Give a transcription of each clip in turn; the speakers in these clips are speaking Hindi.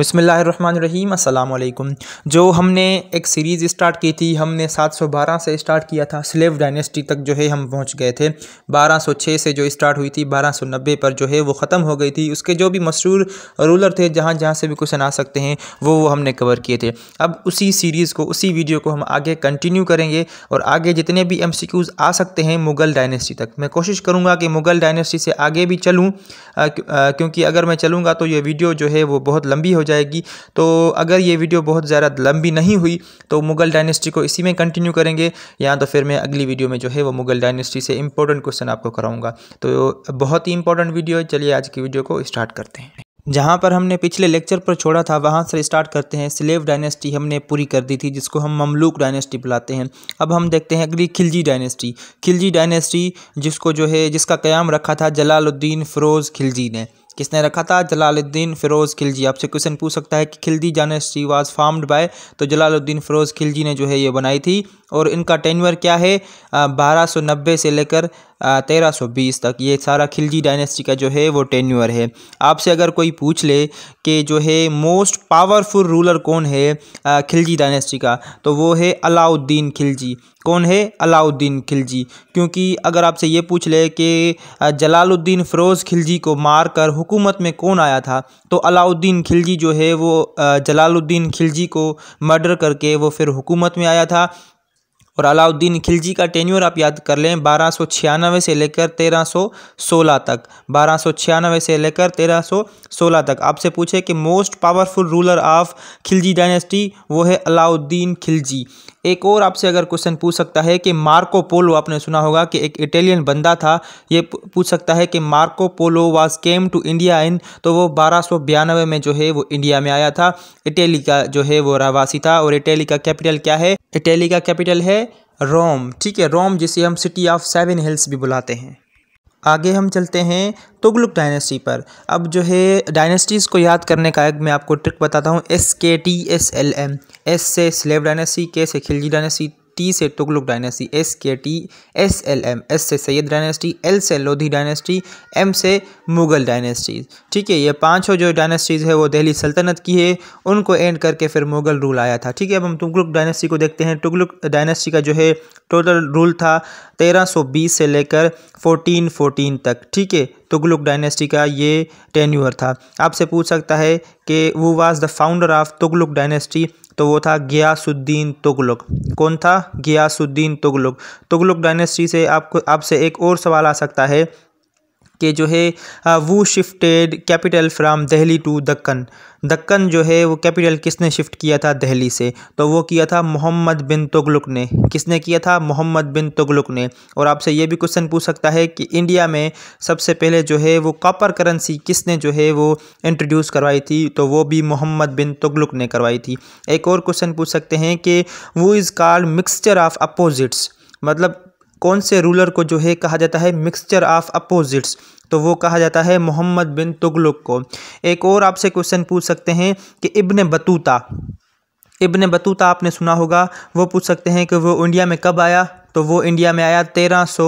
बसमीम अल्लाम जो हमने एक सीरीज़ स्टार्ट की थी हमने 712 से स्टार्ट किया था स्लेव डायनेस्टी तक जो है हम पहुंच गए थे 1206 से जो स्टार्ट हुई थी 1290 पर जो है वो ख़त्म हो गई थी उसके जो भी मशहूर रूलर थे जहां जहां से भी क्वेश्चन आ सकते हैं वो वो हमने कवर किए थे अब उसी सीरीज़ को उसी वीडियो को हम आगे कंटिन्यू करेंगे और आगे जितने भी एम आ सकते हैं मुग़ल डायनेस्टी तक मैं कोशिश करूँगा कि मुग़ल डायनेस्टी से आगे भी चलूँ क्योंकि अगर मैं चलूँगा तो ये वीडियो जो है वो बहुत लंबी हो जाएगी तो अगर ये वीडियो बहुत ज़्यादा लंबी नहीं हुई तो मुगल डायनेस्टी को इसी में कंटिन्यू करेंगे या तो फिर मैं अगली वीडियो में जो है वो मुगल डायनेस्टी से इंपॉर्टेंट क्वेश्चन आपको कराऊंगा तो बहुत ही इंपॉर्टेंट वीडियो है चलिए आज की वीडियो को स्टार्ट करते हैं जहाँ पर हमने पिछले लेक्चर पर छोड़ा था वहाँ से स्टार्ट करते हैं स्लेव डायनेस्टी हमने पूरी कर दी थी जिसको हम ममलूक डायनेस्टी बुलाते हैं अब हम देखते हैं अगली खिलजी डायनेस्टी खिलजी डायनेस्टी जिसको जो है जिसका क्याम रखा था जलालुद्दीन फ़िरोज़ खिलजी ने किसने रखा था जलालुद्दीन फिरोज़ खिलजी आपसे क्वेश्चन पूछ सकता है कि खिलजी जाने सी वाज फार्म्ड बाय तो जलालुद्दीन फिरोज़ खिलजी ने जो है ये बनाई थी और इनका टेनवर क्या है बारह से लेकर तेरह सौ बीस तक ये सारा खिलजी डायनेस्टी का जो है वो टेन्यूअर है आपसे अगर कोई पूछ ले कि जो है मोस्ट पावरफुल रूलर कौन है खिलजी डायनेस्टी का तो वो है अलाउद्दीन खिलजी कौन है अलाउद्दीन खिलजी क्योंकि अगर आपसे ये पूछ ले कि जलालुद्दीन फ़िरोज़ खिलजी को मारकर हुकूमत में कौन आया था तो अलाउद्दीन खिलजी जो है वो जलालुद्दीन खिलजी को मर्डर करके वो फिर हुकूमत में आया था और अलाउद्दीन खिलजी का टेन्यूर आप याद कर लें बारह छियानवे से लेकर तेरह सोलह तक बारह छियानवे से लेकर तेरह सोलह तक आपसे पूछे कि most powerful ruler of Khilji dynasty वो है अलाउद्दीन खिलजी एक और आपसे अगर क्वेश्चन पूछ सकता है कि मार्को पोलो आपने सुना होगा कि एक इटालियन बंदा था ये पूछ सकता है कि Marco Polo was came to India in तो वो बारह में जो है वो इंडिया में आया था इटली का जो है वो रहवासी था और इटली का कैपिटल क्या है इटली का कैपिटल है रोम ठीक है रोम जिसे हम सिटी ऑफ सेवन हिल्स भी बुलाते हैं आगे हम चलते हैं तुगलुक डायनेस्टी पर अब जो है डायनेस्टीज़ को याद करने का एक मैं आपको ट्रिक बताता हूँ S K T S L M S से स्लेव डायनेस्टी के से खिलजी डायनेस्टी टी से Tughlaq dynasty S K T S L M S से सैयद डायनेस्टी एल से लोधी डायनेस्टी एम से मुगल डायनेस्टीज ठीक है ये पांचों जो डायनेस्टीज़ है वो दिल्ली सल्तनत की है उनको एंड करके फिर मुगल रूल आया था ठीक है अब हम तुगलुक डायनेस्टी को देखते हैं तुगलुक डायनेस्टी का जो है टोटल रूल था बीस से लेकर फोर्टीन तक ठीक है तुगलुक डायनेस्टी का ये टेन्यूअर था आपसे पूछ सकता है कि वो was the founder of Tughlaq dynasty तो वो था गियासुद्दीन तुगलक कौन था गियासुद्दीन तुगलक तुगलक डायनेस्टी से आपको आपसे एक और सवाल आ सकता है के जो है वो shifted capital from Delhi to Deccan Deccan जो है वो कैपिटल किसने शिफ्ट किया था दिल्ली से तो वो किया था मोहम्मद बिन तुगलुक ने किसने किया था मोहम्मद बिन तुगलुक ने और आपसे ये भी क्वेश्चन पूछ सकता है कि इंडिया में सबसे पहले जो है वो कॉपर करेंसी किसने जो है वो इंट्रोड्यूस करवाई थी तो वो भी मोहम्मद बिन तुगलुक ने करवाई थी एक और क्वेश्चन पूछ सकते हैं कि वो is called mixture of opposites मतलब कौन से रूलर को जो है कहा जाता है मिक्सचर ऑफ अपोजिट्स तो वो कहा जाता है मोहम्मद बिन तुगलुक को एक और आपसे क्वेश्चन पूछ सकते हैं कि इब्न बतूता इब्न बतूता आपने सुना होगा वो पूछ सकते हैं कि वो इंडिया में कब आया तो वो इंडिया में आया तेरह सौ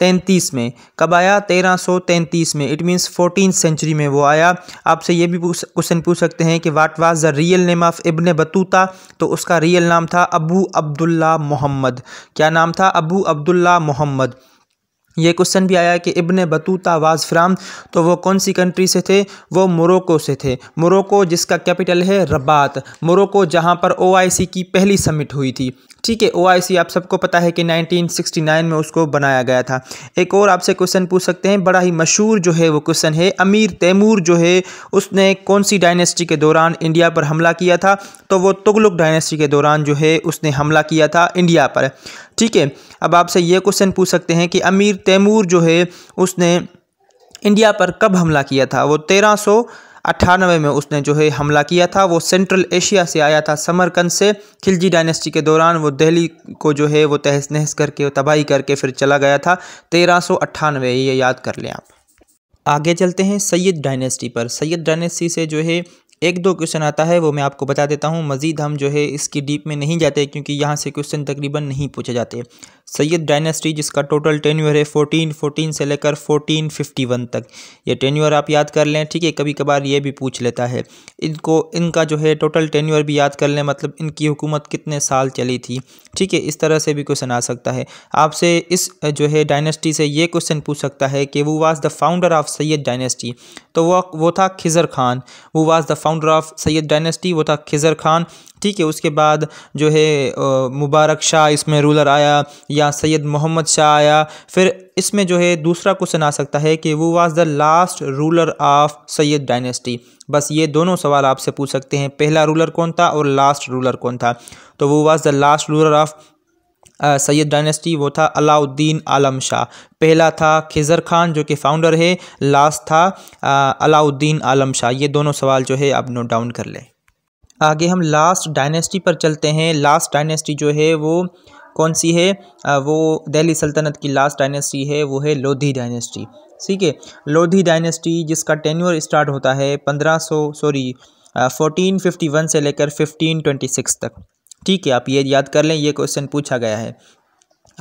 तैंतीस में कब आया तेरह सौ तैंतीस में इट मीन्स फोर्टीन सेंचुरी में वो आया आपसे ये भी क्वेश्चन पूछ सकते हैं कि what was the real name of Ibn Battuta तो उसका रियल नाम था अबू अब्दुल्ला मोहम्मद क्या नाम था अबू अब्दुल्ला मोहम्मद ये क्वेश्चन भी आया कि इब्न बतूता वाज फ्राम तो वो कौन सी कंट्री से थे वो मोरको से थे मोरको जिसका कैपिटल है रबात मोरको जहाँ पर ओआईसी की पहली समिट हुई थी ठीक है ओ आप सबको पता है कि 1969 में उसको बनाया गया था एक और आपसे क्वेश्चन पूछ सकते हैं बड़ा ही मशहूर जो है वो क्वेश्चन है अमीर तैमूर जो है उसने कौन सी डायनेस्टी के दौरान इंडिया पर हमला किया था तो वो तुगलुक डायनेस्टी के दौरान जो है उसने हमला किया था इंडिया पर ठीक है अब आपसे ये क्वेश्चन पूछ सकते हैं कि अमीर तैमूर जो है उसने इंडिया पर कब हमला किया था वो तेरह अट्ठानवे में उसने जो है हमला किया था वो सेंट्रल एशिया से आया था समरकंद से खिलजी डायनेस्टी के दौरान वो दिल्ली को जो है वो तहस नहस करके तबाही करके फिर चला गया था तेरह सौ अट्ठानवे ये याद कर लें आप आगे चलते हैं सैयद डायनेस्टी पर सैयद डायनेस्टी से जो है एक दो क्वेश्चन आता है वो मैं आपको बता देता हूँ मज़ीद हम जो है इसकी डीप में नहीं जाते क्योंकि यहाँ से क्वेश्चन तकरीबन नहीं पूछे जाते सैयद डायनेस्टी जिसका टोटल टेन्यूअर है फोर्टीन फोर्टीन से लेकर फोर्टीन फिफ्टी वन तक ये टेन्यूअर आप याद कर लें ठीक है कभी कभार ये भी पूछ लेता है इनको इनका जो है टोटल टेन्यूअर भी याद कर लें मतलब इनकी हुकूमत कितने साल चली थी ठीक है इस तरह से भी क्वेश्चन आ सकता है आपसे इस जो है डायनेस्टी से ये क्वेश्चन पूछ सकता है कि वो was the founder of Sayyid dynasty तो वह वो था खिजर खान वो was the founder of Sayyid dynasty वो था खिजर खान ठीक है उसके बाद जो है मुबारक शाह इसमें रूलर आया या सैयद मोहम्मद शाह आया फिर इसमें जो है दूसरा क्वेश्चन आ सकता है कि वो was the last ruler of Sayyid dynasty बस ये दोनों सवाल आपसे पूछ सकते हैं पहला रूलर कौन था और लास्ट रूलर कौन था तो वो was the last ruler of Sayyid dynasty वो था अलाउद्दीन आलम शाह पहला था खिजर खान जो कि फाउंडर है लास्ट था अलाउद्दीन आलम शाह ये दोनों सवाल जो है आप नोट डाउन कर लें आगे हम लास्ट डायनेस्टी पर चलते हैं लास्ट डायनेस्टी जो है वो कौन सी है वो दिल्ली सल्तनत की लास्ट डायनेस्टी है वो है लोधी डायनेस्टी ठीक है लोधी डायनेस्टी जिसका टेन्यूअर स्टार्ट होता है पंद्रह सौ सॉरी फोर्टीन फिफ्टी वन से लेकर फिफ्टीन सिक्स तक ठीक है आप ये याद कर लें ये क्वेश्चन पूछा गया है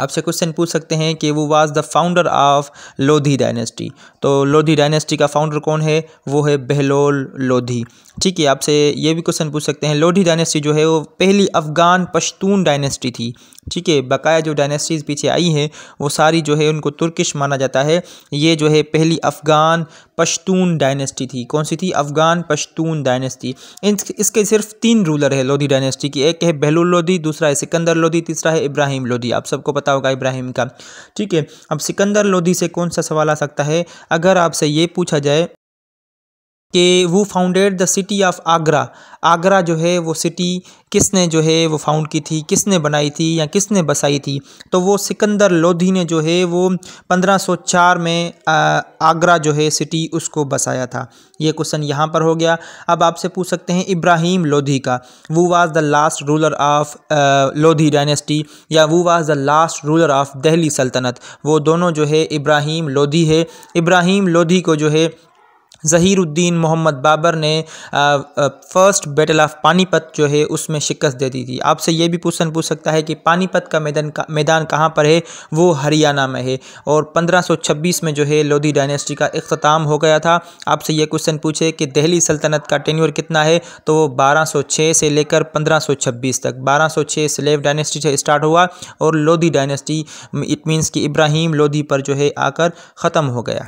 आपसे क्वेश्चन पूछ सकते हैं कि वो was the founder of Lodi dynasty तो लोधी डायनेस्टी का फाउंडर कौन है वो है बहलोल लोधी ठीक है आपसे ये भी क्वेश्चन पूछ सकते हैं लोधी डायनेस्टी जो है वो पहली अफ़गान पश्तून डायनेस्टी थी ठीक है बकाया जो डायनेस्टीज़ पीछे आई हैं वो सारी जो है उनको तुर्किश माना जाता है ये जो है पहली अफ़गान पश्तून डायनेस्टी थी कौन सी थी अफ़गान पश्तून डायनेस्टी इन इसके सिर्फ तीन रूलर है लोधी डायनेस्टी की एक है बहलुल लोधी दूसरा है सिकंदर लोधी तीसरा है इब्राहिम लोधी आप सबको पता होगा इब्राहिम का ठीक है अब सिकंदर लोधी से कौन सा सवाल आ सकता है अगर आपसे ये पूछा जाए कि वो founded the city of Agra Agra जो है वो सिटी किसने जो है वो फाउंड की थी किसने बनाई थी या किसने बसाई थी तो वो सिकंदर लोधी ने जो है वो 1504 में आगरा जो है सिटी उसको बसाया था ये क्वेश्चन यहाँ पर हो गया अब आपसे पूछ सकते हैं इब्राहिम लोधी का वो was the last ruler of Lodi dynasty या वो was the last ruler of Delhi सल्तनत वो दोनों जो है इब्राहिम लोधी है इब्राहिम लोधी को जो है ज़हीरुद्दीन मोहम्मद बाबर ने फ़र्स्ट बैटल ऑफ पानीपत जो है उसमें शिकस्त दे दी थी आपसे ये भी क्वेश्चन पूछ सकता है कि पानीपत का मैदान का मैदान कहाँ पर है वो हरियाणा में है और 1526 में जो है लोधी डायनेस्टी का अख्ताम हो गया था आपसे ये क्वेश्चन पूछे कि दहली सल्तनत का टेन्यूर कितना है तो वो बारह से लेकर पंद्रह तक बारह सौ छः डायनेस्टी से स्टार्ट हुआ और लोधी डायनेस्टी इट मीन्स कि इब्राहिम लोधी पर जो है आकर ख़त्म हो गया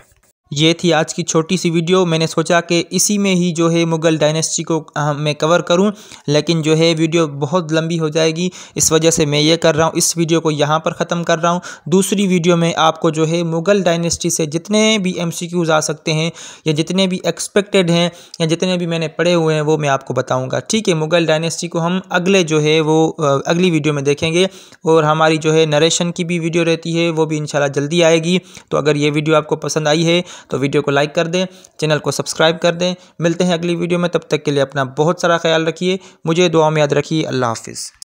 ये थी आज की छोटी सी वीडियो मैंने सोचा कि इसी में ही जो है मुग़ल डायनेस्टी को मैं कवर करूं लेकिन जो है वीडियो बहुत लंबी हो जाएगी इस वजह से मैं ये कर रहा हूं इस वीडियो को यहां पर ख़त्म कर रहा हूं दूसरी वीडियो में आपको जो है मुग़ल डायनेस्टी से जितने भी एम आ सकते हैं या जितने भी एक्सपेक्टेड हैं या जितने भी मैंने पढ़े हुए हैं वो मैं आपको बताऊँगा ठीक है मुग़ल डायनेस्टी को हम अगले जो है वो अगली वीडियो में देखेंगे और हमारी जो है नरेशन की भी वीडियो रहती है वो भी इन जल्दी आएगी तो अगर ये वीडियो आपको पसंद आई है तो वीडियो को लाइक कर दें चैनल को सब्सक्राइब कर दें मिलते हैं अगली वीडियो में तब तक के लिए अपना बहुत सारा ख्याल रखिए मुझे दुआ में याद रखिए अल्लाह हाफिज़